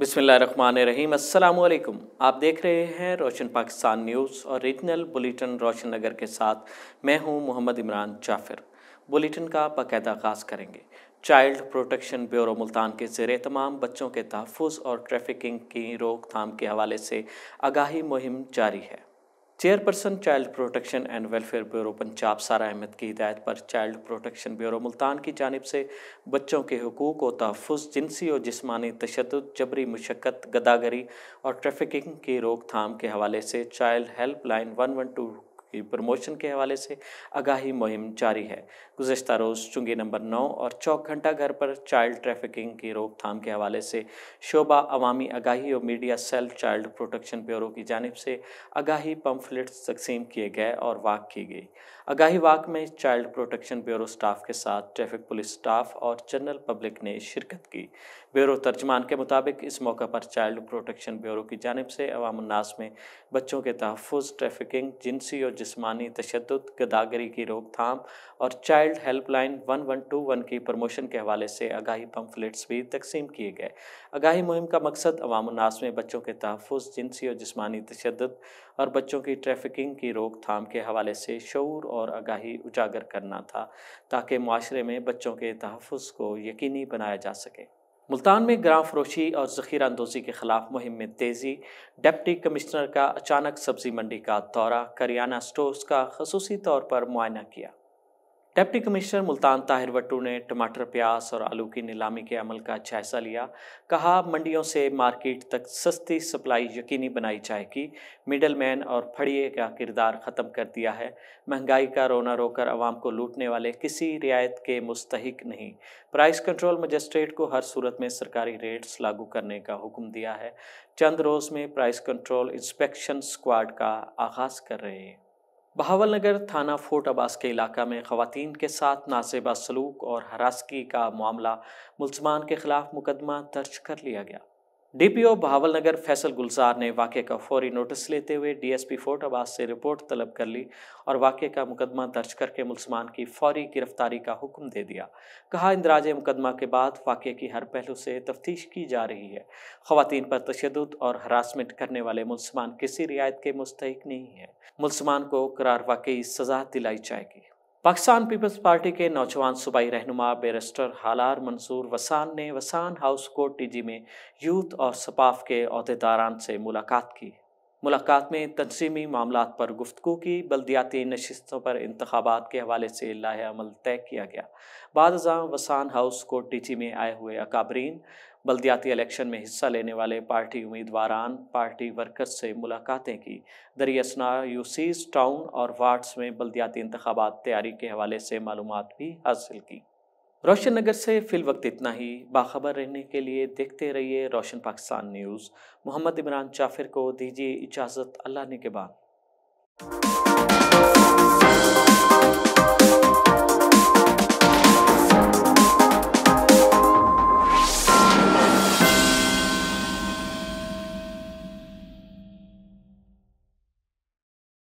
बिसमीम अल्लाम आप देख रहे हैं रोशन पाकिस्तान न्यूज़ और रीजनल बुलेटिन रोशन नगर के साथ मैं हूं मोहम्मद इमरान जाफिर बुलेटिन का बाकायदा आगाज़ करेंगे चाइल्ड प्रोटेक्शन ब्यूरो मुल्तान के ज़ेर तमाम बच्चों के तहफ़ और ट्रैफिकिंग की रोकथाम के हवाले से आगाही मुहिम जारी है chairperson child protection and welfare bureau Punjab Sara Ahmad की हिदायत पर चाइल्ड प्रोटेक्शन ब्यूरो मुल्तान की जानब से बच्चों के हकूक़ व तहफ़ जिनसी और जिसमानी तशद जबरी मशक्क़त गदागरी और ट्रैफिकिंग की रोकथाम के हवाले से child help line one one two की प्रमोशन के हवाले से आगाही मुहिम जारी है गुजशत रोज़ चुंगी नंबर नौ और चौक घंटा घर पर चाइल्ड ट्रैफिकिंग की रोकथाम के हवाले से शोबा अवामी आगाही और media cell child protection bureau की जानब से आगाही पम्फलेट्स तकसीम किए गए और वाक की गई आगाही वाक में चाइल्ड प्रोटेक्शन ब्यूरो स्टाफ के साथ ट्रैफिक पुलिस स्टाफ और जनरल पब्लिक ने शिरकत की ब्यूरो तर्जमान के मुताबिक इस मौके पर चाइल्ड प्रोटेक्शन ब्यूरो की जानब से अवामनास में बच्चों के तहफ़ ट्रैफिकिंग जिनसी और जिस्मानी तशद गदागरी की रोकथाम और child helpline one one two one की प्रमोशन के हवाले से आगाही पम्फलेट्स भी तकसीम किए गए आगाही मुहिम का मकसद अवामनास में बच्चों के तहफ़ जिनसी और जिसमानी तशद और बच्चों की ट्रैफिकिंग की रोकथाम के हवाले से शूर और आगाही उजागर करना था ताकि माशरे में बच्चों के तहफ़ को यकीनी बनाया जा सके मुल्तान में ग्राम फरोशी और ज़खीरा अंदोजी के खिलाफ मुहिम में तेज़ी डिप्टी कमिश्नर का अचानक सब्जी मंडी का दौरा करियाना स्टोर्स का खसूसी तौर पर मुआयना किया डिप्टी कमिश्नर मुल्तान ताहिर वट्टू ने टमाटर प्याज और आलू की नीलामी के अमल का जायजा लिया कहा मंडियों से मार्केट तक सस्ती सप्लाई यकीनी बनाई जाएगी मिडल मैन और फड़िए का किरदार ख़त्म कर दिया है महंगाई का रोना रोकर आवाम को लूटने वाले किसी रियायत के मुस्तक नहीं प्राइस कंट्रोल मजिस्ट्रेट को हर सूरत में सरकारी रेट्स लागू करने का हुक्म दिया है चंद रोज़ में प्राइस कंट्रोल इंस्पेक्शन स्क्वाड का आगाज़ कर रहे हैं बहावल नगर थाना फोर्ट अब्बास के इलाका में खातन के साथ नासेबा सलूक और हरासगी का मामला मुलजमान के खिलाफ मुकदमा दर्ज कर लिया गया डीपीओ बहावल नगर फैसल गुलजार ने वाक़े का फौरी नोटिस लेते हुए डीएसपी फोर्ट आबाद से रिपोर्ट तलब कर ली और वाक़े का मुकदमा दर्ज करके मुसलमान की फौरी गिरफ्तारी का हुक्म दे दिया कहा इंदराज मुकदमा के बाद वाक़े की हर पहलू से तफ्तीश की जा रही है खुतिन पर तशद और हरासमेंट करने वाले मुलसमान किसी रियायत के मुस्तक नहीं है मुलसमान को करार वाकई सजा दिलाई जाएगी पाकिस्तान पीपल्स पार्टी के नौजवान सूबाई रहनुमा बेरिस्टर हालार मंसूर वसान ने वसान हाउस को टीजी में यूथ और सपाफ के अहदेदारान से मुलाकात की मुलाकात में तंजीमी मामला पर गुफ्तु की बल्दियाती नशस्तों पर इंतबात के हवाले से लाह अमल तय किया गया बाद वसान हाउस को टीची में आए हुए अकाबरीन बल्दियाती इलेक्शन में हिस्सा लेने वाले पार्टी उम्मीदवारान पार्टी वर्कर्स से मुलाकातें की दरियसना यूसीज टाउन और वार्ड्स में बल्दियाती इंतबात तैयारी के हवाले से मालूम भी हासिल की रोशन नगर से फिल वक्त इतना ही बाखबर रहने के लिए देखते रहिए रोशन पाकिस्तान न्यूज़ मोहम्मद इमरान जाफिर को दीजिए इजाज़त अल्लाह ने के बाद